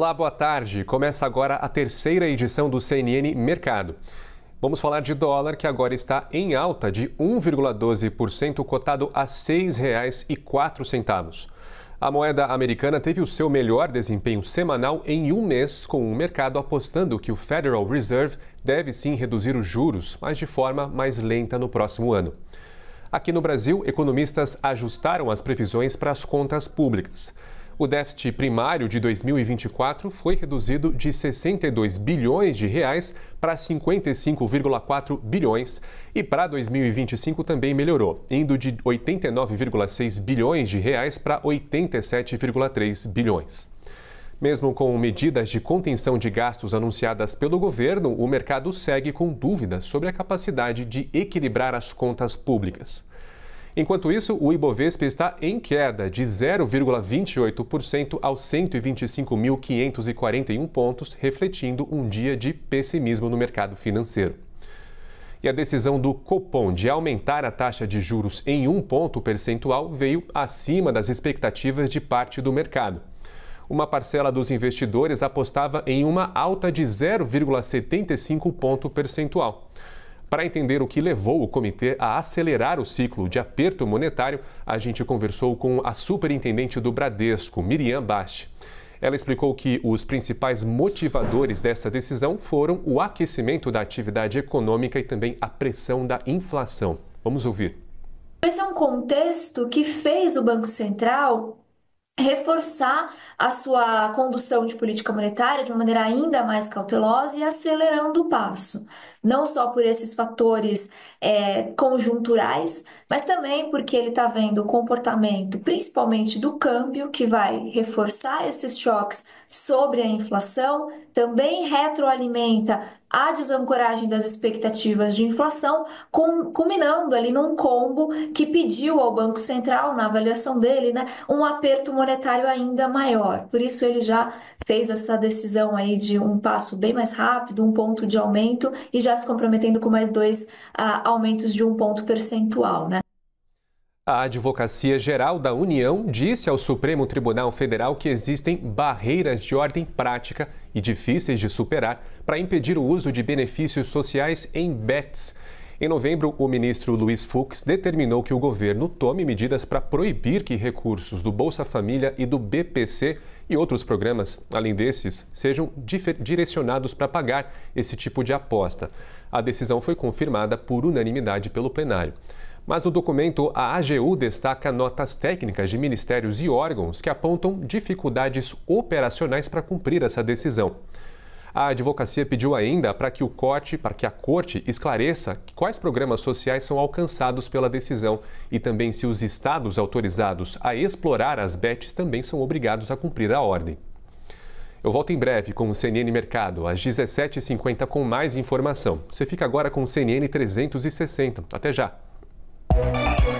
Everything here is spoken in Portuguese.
Olá, boa tarde. Começa agora a terceira edição do CNN Mercado. Vamos falar de dólar, que agora está em alta de 1,12%, cotado a R$ 6,04. A moeda americana teve o seu melhor desempenho semanal em um mês, com o mercado apostando que o Federal Reserve deve sim reduzir os juros, mas de forma mais lenta no próximo ano. Aqui no Brasil, economistas ajustaram as previsões para as contas públicas. O déficit primário de 2024 foi reduzido de 62 bilhões de reais para 55,4 bilhões e para 2025 também melhorou, indo de 89,6 bilhões de reais para 87,3 bilhões. Mesmo com medidas de contenção de gastos anunciadas pelo governo, o mercado segue com dúvidas sobre a capacidade de equilibrar as contas públicas. Enquanto isso, o Ibovespa está em queda de 0,28% aos 125.541 pontos, refletindo um dia de pessimismo no mercado financeiro. E a decisão do Copom de aumentar a taxa de juros em um ponto percentual veio acima das expectativas de parte do mercado. Uma parcela dos investidores apostava em uma alta de 0,75 ponto percentual. Para entender o que levou o comitê a acelerar o ciclo de aperto monetário, a gente conversou com a superintendente do Bradesco, Miriam Basti. Ela explicou que os principais motivadores dessa decisão foram o aquecimento da atividade econômica e também a pressão da inflação. Vamos ouvir. Esse é um contexto que fez o Banco Central reforçar a sua condução de política monetária de uma maneira ainda mais cautelosa e acelerando o passo, não só por esses fatores é, conjunturais, mas também porque ele está vendo o comportamento, principalmente do câmbio, que vai reforçar esses choques sobre a inflação, também retroalimenta a desancoragem das expectativas de inflação, culminando ali num combo que pediu ao Banco Central, na avaliação dele, né, um aperto monetário ainda maior. Por isso ele já fez essa decisão aí de um passo bem mais rápido, um ponto de aumento e já se comprometendo com mais dois uh, aumentos de um ponto percentual, né? A Advocacia Geral da União disse ao Supremo Tribunal Federal que existem barreiras de ordem prática e difíceis de superar para impedir o uso de benefícios sociais em BETs. Em novembro, o ministro Luiz Fux determinou que o governo tome medidas para proibir que recursos do Bolsa Família e do BPC e outros programas, além desses, sejam direcionados para pagar esse tipo de aposta. A decisão foi confirmada por unanimidade pelo plenário. Mas no documento, a AGU destaca notas técnicas de ministérios e órgãos que apontam dificuldades operacionais para cumprir essa decisão. A advocacia pediu ainda para que o corte, para que a corte esclareça quais programas sociais são alcançados pela decisão e também se os estados autorizados a explorar as BETs também são obrigados a cumprir a ordem. Eu volto em breve com o CNN Mercado, às 17h50, com mais informação. Você fica agora com o CNN 360. Até já! Música